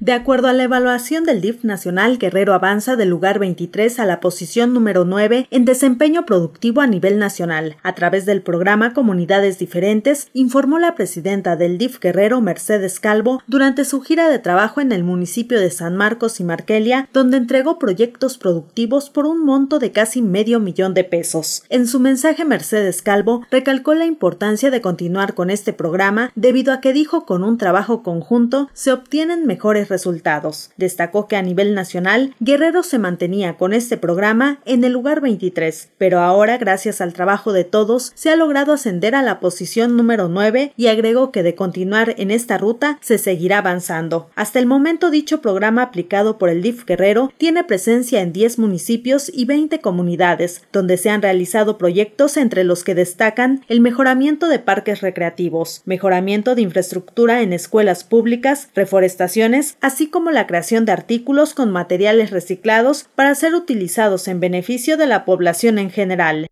De acuerdo a la evaluación del DIF nacional, Guerrero avanza del lugar 23 a la posición número 9 en desempeño productivo a nivel nacional. A través del programa Comunidades Diferentes, informó la presidenta del DIF Guerrero, Mercedes Calvo, durante su gira de trabajo en el municipio de San Marcos y Marquelia, donde entregó proyectos productivos por un monto de casi medio millón de pesos. En su mensaje, Mercedes Calvo recalcó la importancia de continuar con este programa debido a que dijo con un trabajo conjunto se obtienen mejores resultados. Destacó que a nivel nacional, Guerrero se mantenía con este programa en el lugar 23, pero ahora, gracias al trabajo de todos, se ha logrado ascender a la posición número 9 y agregó que de continuar en esta ruta se seguirá avanzando. Hasta el momento, dicho programa aplicado por el DIF Guerrero tiene presencia en 10 municipios y 20 comunidades, donde se han realizado proyectos entre los que destacan el mejoramiento de parques recreativos, mejoramiento de infraestructura en escuelas públicas, reforestaciones así como la creación de artículos con materiales reciclados para ser utilizados en beneficio de la población en general.